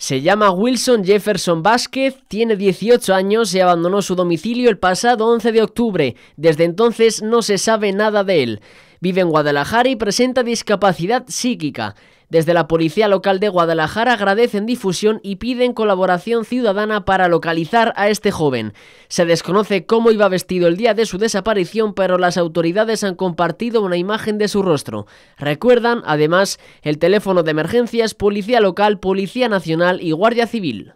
Se llama Wilson Jefferson Vázquez, tiene 18 años y abandonó su domicilio el pasado 11 de octubre. Desde entonces no se sabe nada de él. Vive en Guadalajara y presenta discapacidad psíquica. Desde la Policía Local de Guadalajara agradecen difusión y piden colaboración ciudadana para localizar a este joven. Se desconoce cómo iba vestido el día de su desaparición, pero las autoridades han compartido una imagen de su rostro. Recuerdan, además, el teléfono de emergencias, Policía Local, Policía Nacional y Guardia Civil.